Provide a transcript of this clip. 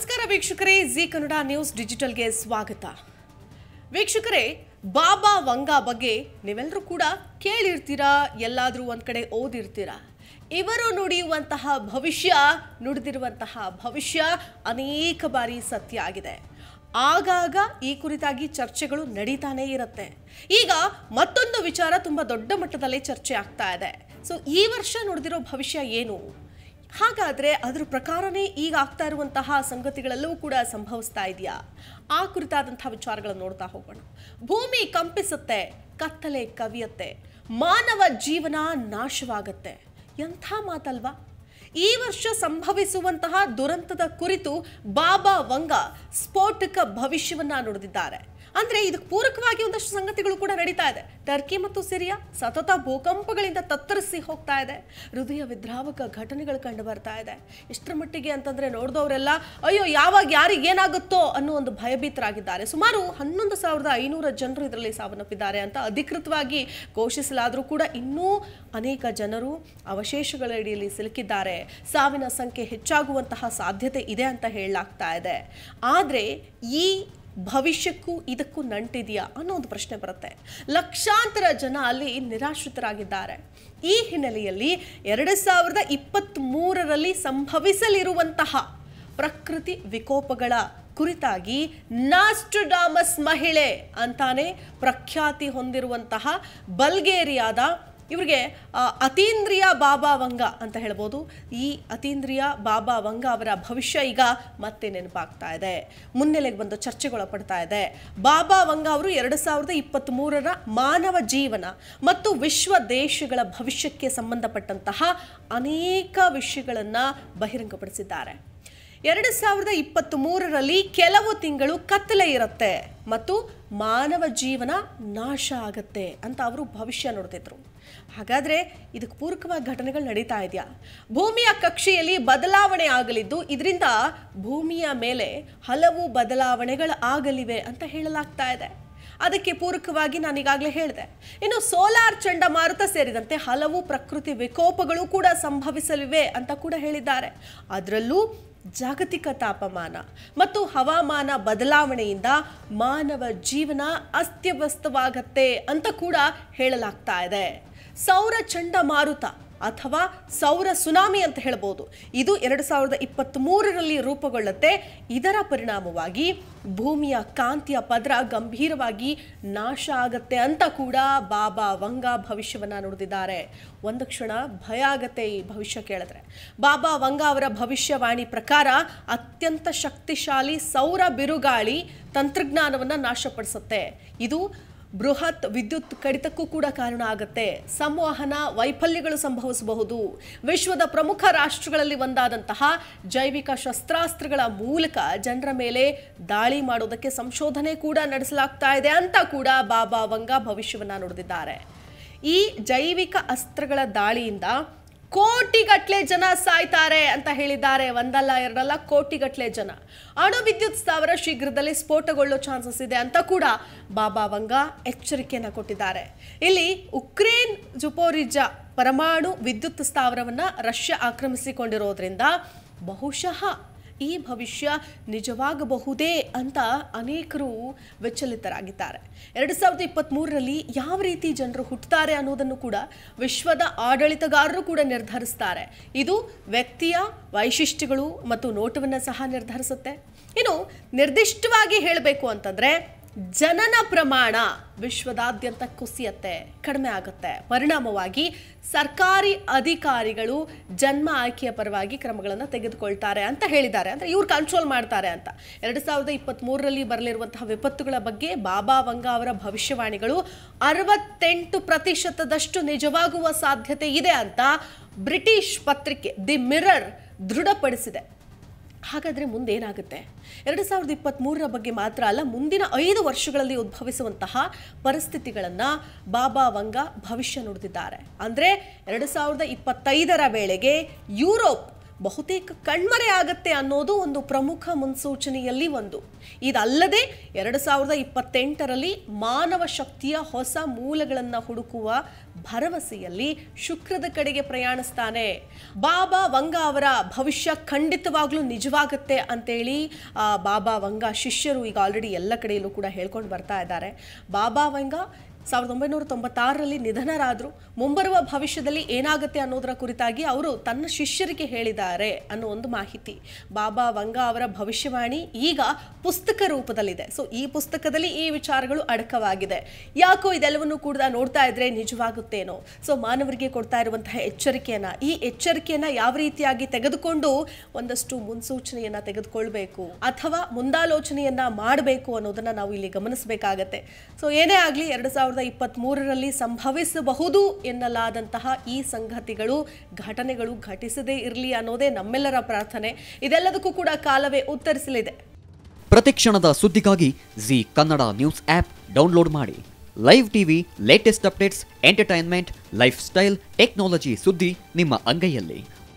ನಮಸ್ಕಾರ ವೀಕ್ಷಕರೇ G Kannada news ಡಿಜಿಟಲ್ಗೆ ಸ್ವಾಗತ ವೀಕ್ಷಕರೇ ಬಾಬಾ ವಂಗಾ ಬಗ್ಗೆ ನೀವೆಲ್ಲರೂ ಕೂಡ ಕೇಳಿರ್ತೀರಾ ಎಲ್ಲಾದರೂ ಒಂದು ಕಡೆ ಓದಿರ್ತೀರಾ ಇವರು ನುಡಿಯುವಂತಹ ಭವಿಷ್ಯ ನುಡಿದಿರುವಂತಹ ಭವಿಷ್ಯ ಅನೇಕ ಬಾರಿ ಸತ್ಯ ಆಗಿದೆ ಆಗಾಗ ಈ ಕುರಿತಾಗಿ ಚರ್ಚೆಗಳು ನಡೀತಾನೇ ಇರುತ್ತೆ ಈಗ ಮತ್ತೊಂದು ವಿಚಾರ ತುಂಬ ದೊಡ್ಡ ಮಟ್ಟದಲ್ಲಿ ಚರ್ಚೆ ಆಗ್ತಾ ಇದೆ ಸೊ ಈ ವರ್ಷ ನುಡಿದಿರೋ ಭವಿಷ್ಯ ಏನು ಹಾಗಾದರೆ ಅದರ ಪ್ರಕಾರನೇ ಈಗ ಆಗ್ತಾ ಇರುವಂತಹ ಸಂಗತಿಗಳಲ್ಲೂ ಕೂಡ ಸಂಭವಿಸ್ತಾ ಇದೆಯಾ ಆ ಕುರಿತಾದಂತಹ ವಿಚಾರಗಳನ್ನು ನೋಡ್ತಾ ಹೋಗೋಣ ಭೂಮಿ ಕಂಪಿಸುತ್ತೆ ಕತ್ತಲೆ ಕವಿಯತ್ತೆ ಮಾನವ ಜೀವನ ನಾಶವಾಗತ್ತೆ ಎಂಥ ಮಾತಲ್ವಾ ಈ ವರ್ಷ ಸಂಭವಿಸುವಂತಹ ದುರಂತದ ಕುರಿತು ಬಾಬಾ ವಂಗ ಸ್ಫೋಟಕ ಭವಿಷ್ಯವನ್ನ ನುಡಿದಿದ್ದಾರೆ ಅಂದ್ರೆ ಇದಕ್ಕೆ ಪೂರಕವಾಗಿ ಒಂದಷ್ಟು ಸಂಗತಿಗಳು ಕೂಡ ನಡೀತಾ ಇದೆ ಟರ್ಕಿ ಮತ್ತು ಸಿರಿಯಾ ಸತತ ಭೂಕಂಪಗಳಿಂದ ತತ್ತರಿಸಿ ಹೋಗ್ತಾ ಇದೆ ಹೃದಯ ವಿದ್ರಾವಕ ಘಟನೆಗಳು ಕಂಡು ಬರ್ತಾ ಇದೆ ಇಷ್ಟರ ಮಟ್ಟಿಗೆ ಅಂತಂದ್ರೆ ನೋಡಿದವರೆಲ್ಲ ಅಯ್ಯೋ ಯಾವಾಗ ಯಾರಿಗೇನಾಗುತ್ತೋ ಅನ್ನೋ ಒಂದು ಭಯಭೀತರಾಗಿದ್ದಾರೆ ಸುಮಾರು ಹನ್ನೊಂದು ಸಾವಿರದ ಐನೂರ ಜನರು ಇದರಲ್ಲಿ ಸಾವನ್ನಪ್ಪಿದ್ದಾರೆ ಅಂತ ಅಧಿಕೃತವಾಗಿ ಘೋಷಿಸಲಾದರೂ ಕೂಡ ಇನ್ನೂ ಅನೇಕ ಜನರು ಅವಶೇಷಗಳ ಅಡಿಯಲ್ಲಿ ಸಿಲುಕಿದ್ದಾರೆ ಸಾವಿನ ಸಂಖ್ಯೆ ಹೆಚ್ಚಾಗುವಂತಹ ಸಾಧ್ಯತೆ ಇದೆ ಅಂತ ಹೇಳಲಾಗ್ತಾ ಇದೆ ಆದರೆ ಈ ಭವಿಷ್ಯಕ್ಕೂ ಇದಕ್ಕೂ ನಂಟಿದೆಯಾ ಅನ್ನೋ ಒಂದು ಪ್ರಶ್ನೆ ಬರುತ್ತೆ ಲಕ್ಷಾಂತರ ಜನ ಅಲ್ಲಿ ನಿರಾಶ್ರಿತರಾಗಿದ್ದಾರೆ ಈ ಹಿನ್ನೆಲೆಯಲ್ಲಿ ಎರಡು ಸಾವಿರದ ಇಪ್ಪತ್ತ್ಮೂರರಲ್ಲಿ ಸಂಭವಿಸಲಿರುವಂತಹ ಪ್ರಕೃತಿ ವಿಕೋಪಗಳ ಕುರಿತಾಗಿ ನಾಸ್ಟುಡಾಮಸ್ ಮಹಿಳೆ ಅಂತಾನೆ ಪ್ರಖ್ಯಾತಿ ಹೊಂದಿರುವಂತಹ ಬಲ್ಗೇರಿಯಾದ ಇವರಿಗೆ ಅತೀಂದ್ರಿಯ ಬಾಬಾ ವಂಗ ಅಂತ ಹೇಳ್ಬೋದು ಈ ಅತೀಂದ್ರಿಯ ಬಾಬಾ ವಂಗ ಅವರ ಭವಿಷ್ಯ ಈಗ ಮತ್ತೆ ನೆನಪಾಗ್ತಾ ಇದೆ ಮುನ್ನೆಲೆಗೆ ಬಂದು ಚರ್ಚೆಗೊಳಪಡ್ತಾ ಇದೆ ಬಾಬಾ ವಂಗ ಅವರು ಎರಡು ಸಾವಿರದ ಇಪ್ಪತ್ತ್ ಮೂರರ ಮಾನವ ಜೀವನ ಮತ್ತು ವಿಶ್ವ ದೇಶಗಳ ಭವಿಷ್ಯಕ್ಕೆ ಸಂಬಂಧಪಟ್ಟಂತಹ ಅನೇಕ ವಿಷಯಗಳನ್ನು ಬಹಿರಂಗಪಡಿಸಿದ್ದಾರೆ ಎರಡು ಸಾವಿರದ ಇಪ್ಪತ್ತ್ ಮೂರರಲ್ಲಿ ಕೆಲವು ತಿಂಗಳು ಕತ್ತಲೆ ಇರುತ್ತೆ ಮತ್ತು ಮಾನವ ಜೀವನ ನಾಶ ಆಗತ್ತೆ ಅಂತ ಅವರು ಭವಿಷ್ಯ ನೋಡ್ತಿದ್ರು ಹಾಗಾದರೆ ಇದಕ್ಕೆ ಪೂರಕವಾಗಿ ಘಟನೆಗಳು ನಡೀತಾ ಇದೆಯಾ ಭೂಮಿಯ ಕಕ್ಷೆಯಲ್ಲಿ ಬದಲಾವಣೆ ಆಗಲಿದ್ದು ಇದರಿಂದ ಭೂಮಿಯ ಮೇಲೆ ಹಲವು ಬದಲಾವಣೆಗಳು ಆಗಲಿವೆ ಅಂತ ಹೇಳಲಾಗ್ತಾ ಇದೆ ಅದಕ್ಕೆ ಪೂರಕವಾಗಿ ನಾನು ಈಗಾಗಲೇ ಹೇಳಿದೆ ಇನ್ನು ಸೋಲಾರ್ ಚಂಡಮಾರುತ ಸೇರಿದಂತೆ ಹಲವು ಪ್ರಕೃತಿ ವಿಕೋಪಗಳು ಕೂಡ ಸಂಭವಿಸಲಿವೆ ಅಂತ ಕೂಡ ಹೇಳಿದ್ದಾರೆ ಅದರಲ್ಲೂ ಜಾಗತಿಕ ತಾಪಮಾನ ಮತ್ತು ಹವಾಮಾನ ಬದಲಾವಣೆಯಿಂದ ಮಾನವ ಜೀವನ ಅಸ್ತವ್ಯಸ್ತವಾಗತ್ತೆ ಅಂತ ಕೂಡ ಹೇಳಲಾಗ್ತಾ ಇದೆ ಸೌರ ಚಂಡಮಾರುತ ಅಥವಾ ಸೌರ ಸುನಾಮಿ ಅಂತ ಹೇಳ್ಬೋದು ಇದು ಎರಡು ಸಾವಿರದ ಇಪ್ಪತ್ತ್ ಮೂರರಲ್ಲಿ ರೂಪುಗೊಳ್ಳುತ್ತೆ ಇದರ ಪರಿಣಾಮವಾಗಿ ಭೂಮಿಯ ಕಾಂತಿಯ ಪದರ ಗಂಭೀರವಾಗಿ ನಾಶ ಆಗತ್ತೆ ಅಂತ ಕೂಡ ಬಾಬಾ ವಂಗ ಭವಿಷ್ಯವನ್ನು ನುಡಿದಿದ್ದಾರೆ ಒಂದು ಕ್ಷಣ ಭಯ ಆಗತ್ತೆ ಈ ಭವಿಷ್ಯ ಕೇಳಿದ್ರೆ ಬಾಬಾ ವಂಗ ಅವರ ಭವಿಷ್ಯವಾಣಿ ಪ್ರಕಾರ ಅತ್ಯಂತ ಶಕ್ತಿಶಾಲಿ ಸೌರ ಬಿರುಗಾಳಿ ತಂತ್ರಜ್ಞಾನವನ್ನು ನಾಶಪಡಿಸುತ್ತೆ ಇದು ಬೃಹತ್ ವಿದ್ಯುತ್ ಕಡಿತಕ್ಕೂ ಕೂಡ ಕಾರಣ ಆಗುತ್ತೆ ಸಂವಹನ ವೈಫಲ್ಯಗಳು ಸಂಭವಿಸಬಹುದು ವಿಶ್ವದ ಪ್ರಮುಖ ರಾಷ್ಟ್ರಗಳಲ್ಲಿ ಒಂದಾದಂತಹ ಜೈವಿಕ ಶಸ್ತ್ರಾಸ್ತ್ರಗಳ ಮೂಲಕ ಜನರ ಮೇಲೆ ದಾಳಿ ಮಾಡೋದಕ್ಕೆ ಸಂಶೋಧನೆ ಕೂಡ ನಡೆಸಲಾಗ್ತಾ ಇದೆ ಅಂತ ಕೂಡ ಬಾಬಾ ವಂಗ ಭವಿಷ್ಯವನ್ನು ನುಡಿದಿದ್ದಾರೆ ಈ ಜೈವಿಕ ಅಸ್ತ್ರಗಳ ದಾಳಿಯಿಂದ ಕೋಟಿಗಟ್ಟಲೆ ಜನ ಸಾಯ್ತಾರೆ ಅಂತ ಹೇಳಿದ್ದಾರೆ ಒಂದಲ್ಲ ಎರಡಲ್ಲ ಕೋಟಿಗಟ್ಟಲೆ ಜನ ಅಣು ವಿದ್ಯುತ್ ಸ್ಥಾವರ ಶೀಘ್ರದಲ್ಲಿ ಸ್ಫೋಟಗೊಳ್ಳೋ ಚಾನ್ಸಸ್ ಇದೆ ಅಂತ ಕೂಡ ಬಾಬಾ ವಂಗ ಎಚ್ಚರಿಕೆಯನ್ನು ಕೊಟ್ಟಿದ್ದಾರೆ ಇಲ್ಲಿ ಉಕ್ರೇನ್ ಜುಪೋರಿಜ ಪರಮಾಣು ವಿದ್ಯುತ್ ಸ್ಥಾವರವನ್ನು ರಷ್ಯಾ ಆಕ್ರಮಿಸಿಕೊಂಡಿರೋದ್ರಿಂದ ಬಹುಶಃ ಈ ಭವಿಷ್ಯ ನಿಜವಾಗಬಹುದೇ ಅಂತ ಅನೇಕರು ವಿಚಲಿತರಾಗಿದ್ದಾರೆ ಎರಡು ಸಾವಿರದ ಇಪ್ಪತ್ತ್ಮೂರರಲ್ಲಿ ಯಾವ ರೀತಿ ಜನರು ಹುಟ್ಟುತ್ತಾರೆ ಅನ್ನೋದನ್ನು ಕೂಡ ವಿಶ್ವದ ಆಡಳಿತಗಾರರು ಕೂಡ ನಿರ್ಧರಿಸ್ತಾರೆ ಇದು ವ್ಯಕ್ತಿಯ ವೈಶಿಷ್ಟ್ಯಗಳು ಮತ್ತು ನೋಟವನ್ನು ಸಹ ನಿರ್ಧರಿಸುತ್ತೆ ಇನ್ನು ನಿರ್ದಿಷ್ಟವಾಗಿ ಹೇಳಬೇಕು ಅಂತಂದರೆ ಜನನ ಪ್ರಮಾಣ ವಿಶ್ವದಾದ್ಯಂತ ಕುಸಿಯತ್ತೆ ಕಡಿಮೆ ಆಗುತ್ತೆ ಪರಿಣಾಮವಾಗಿ ಸರ್ಕಾರಿ ಅಧಿಕಾರಿಗಳು ಜನ್ಮ ಆಯ್ಕೆಯ ಪರವಾಗಿ ಕ್ರಮಗಳನ್ನು ತೆಗೆದುಕೊಳ್ತಾರೆ ಅಂತ ಹೇಳಿದ್ದಾರೆ ಅಂದರೆ ಇವ್ರು ಕಂಟ್ರೋಲ್ ಮಾಡ್ತಾರೆ ಅಂತ ಎರಡು ಸಾವಿರದ ಇಪ್ಪತ್ತ್ಮೂರರಲ್ಲಿ ಬರಲಿರುವಂತಹ ವಿಪತ್ತುಗಳ ಬಗ್ಗೆ ಬಾಬಾ ವಂಗ ಅವರ ಭವಿಷ್ಯವಾಣಿಗಳು ಅರವತ್ತೆಂಟು ಪ್ರತಿಶತದಷ್ಟು ನಿಜವಾಗುವ ಸಾಧ್ಯತೆ ಇದೆ ಅಂತ ಬ್ರಿಟಿಷ್ ಪತ್ರಿಕೆ ದಿ ಮಿರರ್ ದೃಢಪಡಿಸಿದೆ ಹಾಗಾದರೆ ಮುಂದೇನಾಗುತ್ತೆ ಎರಡು ಸಾವಿರದ ಇಪ್ಪತ್ತ್ಮೂರರ ಬಗ್ಗೆ ಮಾತ್ರ ಅಲ್ಲ ಮುಂದಿನ ಐದು ವರ್ಷಗಳಲ್ಲಿ ಉದ್ಭವಿಸುವಂತಹ ಪರಿಸ್ಥಿತಿಗಳನ್ನು ಬಾಬಾ ವಂಗ ಭವಿಷ್ಯ ನುಡಿದಿದ್ದಾರೆ ಅಂದರೆ ಎರಡು ಸಾವಿರದ ಇಪ್ಪತ್ತೈದರ ವೇಳೆಗೆ ಯುರೋಪ್ ಬಹುತೇಕ ಕಣ್ಮರೆ ಆಗತ್ತೆ ಅನ್ನೋದು ಒಂದು ಪ್ರಮುಖ ಮುನ್ಸೂಚನೆಯಲ್ಲಿ ಒಂದು ಇದಲ್ಲದೆ ಎರಡು ಸಾವಿರದ ಇಪ್ಪತ್ತೆಂಟರಲ್ಲಿ ಮಾನವ ಶಕ್ತಿಯ ಹೊಸ ಮೂಲಗಳನ್ನು ಹುಡುಕುವ ಭರವಸೆಯಲ್ಲಿ ಶುಕ್ರದ ಕಡೆಗೆ ಪ್ರಯಾಣಿಸ್ತಾನೆ ಬಾಬಾ ವಂಗ ಅವರ ಭವಿಷ್ಯ ಖಂಡಿತವಾಗ್ಲೂ ನಿಜವಾಗುತ್ತೆ ಅಂತೇಳಿ ಬಾಬಾ ವಂಗ ಶಿಷ್ಯರು ಈಗ ಆಲ್ರೆಡಿ ಎಲ್ಲ ಕಡೆಯಲ್ಲೂ ಕೂಡ ಹೇಳ್ಕೊಂಡು ಬರ್ತಾ ಇದ್ದಾರೆ ಬಾಬಾ ವಂಗ ಸಾವಿರದ ಒಂಬೈನೂರ ತೊಂಬತ್ತಾರರಲ್ಲಿ ನಿಧನರಾದರು ಮುಂಬರುವ ಭವಿಷ್ಯದಲ್ಲಿ ಏನಾಗುತ್ತೆ ಅನ್ನೋದರ ಕುರಿತಾಗಿ ಅವರು ತನ್ನ ಶಿಷ್ಯರಿಗೆ ಹೇಳಿದ್ದಾರೆ ಅನ್ನೋ ಒಂದು ಮಾಹಿತಿ ಬಾಬಾ ವಂಗಾ ಅವರ ಭವಿಷ್ಯವಾಣಿ ಈಗ ಪುಸ್ತಕ ರೂಪದಲ್ಲಿದೆ ಸೊ ಈ ಪುಸ್ತಕದಲ್ಲಿ ಈ ವಿಚಾರಗಳು ಅಡಕವಾಗಿದೆ ಯಾಕೋ ಇದೆಲ್ಲವನ್ನು ಕೂಡ ನೋಡ್ತಾ ಇದ್ರೆ ನಿಜವಾಗುತ್ತೇನೋ ಸೊ ಮಾನವರಿಗೆ ಕೊಡ್ತಾ ಇರುವಂತಹ ಎಚ್ಚರಿಕೆಯನ್ನು ಈ ಎಚ್ಚರಿಕೆಯನ್ನು ಯಾವ ರೀತಿಯಾಗಿ ತೆಗೆದುಕೊಂಡು ಒಂದಷ್ಟು ಮುನ್ಸೂಚನೆಯನ್ನು ತೆಗೆದುಕೊಳ್ಬೇಕು ಅಥವಾ ಮುಂದಾಲೋಚನೆಯನ್ನು ಮಾಡಬೇಕು ಅನ್ನೋದನ್ನು ನಾವು ಇಲ್ಲಿ ಗಮನಿಸಬೇಕಾಗತ್ತೆ ಸೊ ಏನೇ ಆಗಲಿ ಎರಡು ಸಾವಿರದ ಮೂರರಲ್ಲಿ ಸಂಭವಿಸಬಹುದು ಎನ್ನಲಾದಂತಹ ಈ ಸಂಗತಿಗಳು ಘಟನೆಗಳು ಘಟಿಸದೇ ಇರಲಿ ಅನ್ನೋದೇ ನಮ್ಮೆಲ್ಲರ ಪ್ರಾರ್ಥನೆ ಇದೆಲ್ಲದಕ್ಕೂ ಕೂಡ ಕಾಲವೇ ಉತ್ತರಿಸಲಿದೆ ಪ್ರತಿಕ್ಷಣದ ಸುದ್ದಿಗಾಗಿ Zee Kannada news app download ಮಾಡಿ live TV latest updates entertainment life style technology ಸುದ್ದಿ ನಿಮ್ಮ ಅಂಗೈಯಲ್ಲಿ